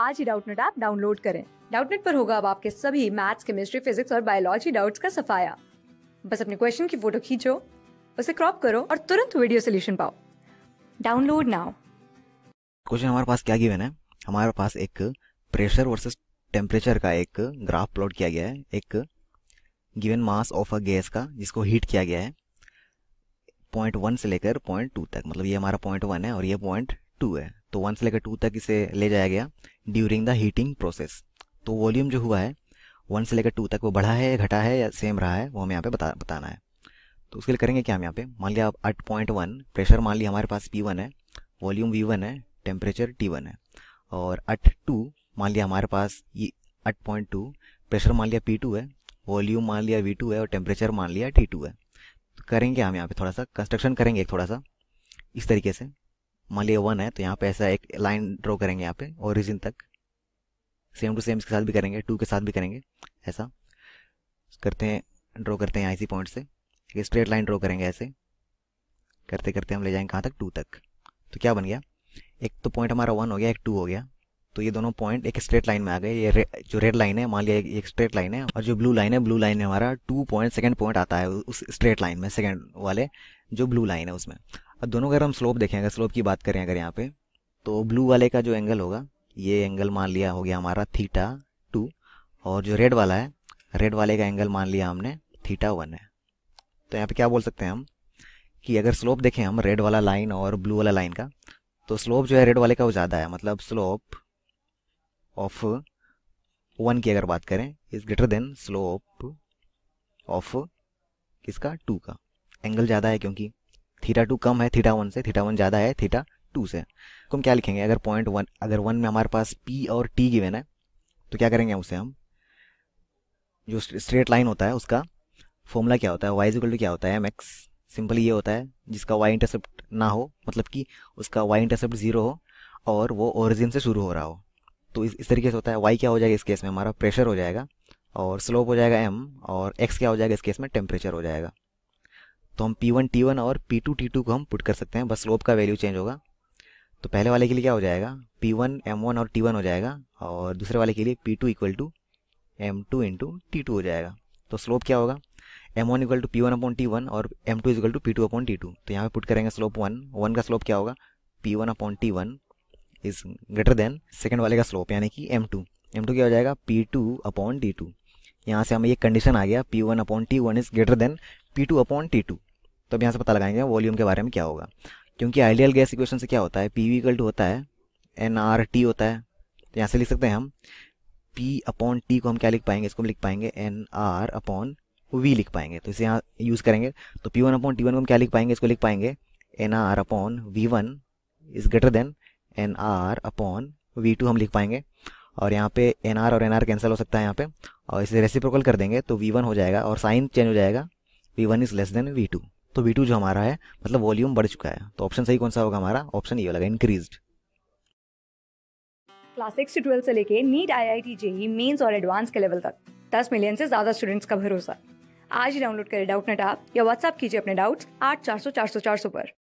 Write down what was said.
आज ही Doubtnut app download करें डाउटनेट पर होगा अब आपके सभी मैथ्स केमिस्ट्री फिजिक्स और बायोलॉजी डाउट्स का सफाया बस अपने क्वेश्चन की फोटो खींचो उसे क्रॉप करो और तुरंत वीडियो सोल्यूशन पाओ डाउनलोड नाउ क्वेश्चन हमारे पास क्या गिवन है हमारे पास एक प्रेशर वर्सेस टेम्परेचर का एक ग्राफ प्लॉट किया गया है एक given mass of a gas का जिसको हीट किया गया है पॉइंट वन से लेकर पॉइंट टू तक मतलब ये हमारा पॉइंट वन है और ये पॉइंट टू है तो वन से लेकर टू तक इसे ले जाया गया ड्यूरिंग द हीटिंग प्रोसेस तो वॉल्यूम जो हुआ है वन से लेकर टू तक वो बढ़ा है या घटा है या सेम रहा है वो हमें यहाँ पे बता बताना है तो उसके लिए करेंगे क्या हम यहाँ पे मान लिया आप एट पॉइंट वन प्रेशर मान लिया हमारे पास पी वन है वॉल्यूम वी वन है टेम्परेचर टी वन है और अट टू मान लिया हमारे पास ये पॉइंट टू प्रेशर मान लिया पी टू है वॉल्यूम मान लिया वी टू है और टेम्परेचर मान लिया टी टू है तो करेंगे हम यहाँ पे थोड़ा सा कंस्ट्रक्शन करेंगे एक थोड़ा सा इस तरीके से मान लिया वन है तो यहाँ पे ऐसा एक लाइन ड्रॉ करेंगे यहाँ पे ओरिजिन तक सेम टू सेम इसके साथ भी करेंगे टू के साथ भी करेंगे ऐसा करते हैं ड्रॉ करते हैं आईसी पॉइंट से एक स्ट्रेट लाइन ड्रॉ करेंगे ऐसे करते करते हम ले जाएंगे कहाँ तक टू तक तो क्या बन गया एक तो पॉइंट हमारा वन हो गया एक टू हो गया तो ये दोनों पॉइंट एक स्ट्रेट लाइन में आ गए ये रे, जो रेड लाइन है मान लिया एक, एक स्ट्रेट लाइन है और जो ब्लू लाइन है ब्लू लाइन में हमारा टू पॉइंट सेकेंड पॉइंट आता है उस स्ट्रेट लाइन में सेकेंड वाले जो ब्लू लाइन है उसमें अब दोनों अगर हम स्लोप देखें अगर स्लोप की बात करें अगर यहाँ पे तो ब्लू वाले का जो एंगल होगा ये एंगल मान लिया हो गया हमारा थीटा टू और जो रेड वाला है रेड वाले का एंगल मान लिया हमने थीटा वन है तो यहाँ पे क्या बोल सकते हैं हम कि अगर स्लोप देखें हम रेड वाला लाइन और ब्लू वाला लाइन का तो स्लोप जो है रेड वाले का वो ज़्यादा है मतलब स्लोप ऑफ वन की अगर बात करें is greater than slope of किसका टू का एंगल ज़्यादा है क्योंकि थीटा टू कम है थीटा वन से थीटा वन ज़्यादा है थीटा टू से तो हम क्या लिखेंगे अगर पॉइंट वन अगर वन में हमारे पास पी और टी गिवेन है तो क्या करेंगे उसे हम जो स्ट्रेट लाइन होता है उसका फॉर्मूला क्या होता है वाई इजिकल टू क्या होता है एम एक्स सिंपल ये होता है जिसका वाई इंटरसेप्ट ना हो मतलब कि उसका वाई इंटरसेप्ट ज़ीरो हो और वो ओरिजिन से शुरू हो रहा हो तो इस इस तरीके से होता है वाई क्या हो जाएगा इस केस में हमारा प्रेशर हो जाएगा और स्लोप हो जाएगा एम और एक्स क्या हो जाएगा इस केस में टेम्परेचर हो जाएगा तो हम पी वन टी वन और पी टू टी टू को हम पुट कर सकते हैं बस स्लोप का वैल्यू चेंज होगा तो पहले वाले के लिए क्या हो जाएगा पी वन एम वन और टी वन हो जाएगा और दूसरे वाले के लिए P two equal to M two into T two हो जाएगा तो स्लोप क्या होगा M one equal to P one upon T one और M two equal to P two upon T two तो यहाँ पे पुट करेंगे स्लोप वन वन का स्लोप क्या होगा P one upon T one is greater than second वाले का स्लोप यानी कि एम टू एम टू क्या हो जाएगा P two upon T two यहाँ से हमें ये कंडीशन आ गया P one upon T one is greater than P two upon T two तो अब यहाँ से पता लगाएंगे वॉल्यूम के बारे में क्या होगा क्योंकि आइडियल गैस इक्वेशन से क्या होता है पी वी कल्ट होता है एन आर टी होता है तो यहाँ से लिख सकते हैं हम पी अपॉन टी को हम क्या लिख पाएंगे इसको हम लिख पाएंगे एन आर अपॉन वी लिख पाएंगे तो इसे यहाँ यूज़ करेंगे तो P one upon T one को हम क्या लिख पाएंगे इसको लिख पाएंगे N R upon V one is greater than N R upon V two हम लिख पाएंगे और यहाँ पे एन आर और एन आर कैंसिल हो सकता है यहाँ पे और इसे रेसिप्रोकल कर देंगे तो वी वन हो जाएगा और साइन चेंज हो जाएगा V one is less than V two तो वी टू जो हमारा है मतलब वॉल्यूम बढ़ चुका है तो ऑप्शन सही कौन सा होगा हमारा ऑप्शन ये वाला इंक्रीज क्लास सिक्स से ट्वेल्थ से लेके NEET I I T JEE Mains और एडवांस के लेवल तक दस मिलियन से ज्यादा स्टूडेंट्स का भरोसा आज ही डाउनलोड करें डाउट नेट आप या व्हाट्सअप कीजिए अपने डाउट्स आठ चार सौ चार सौ चार सौ पर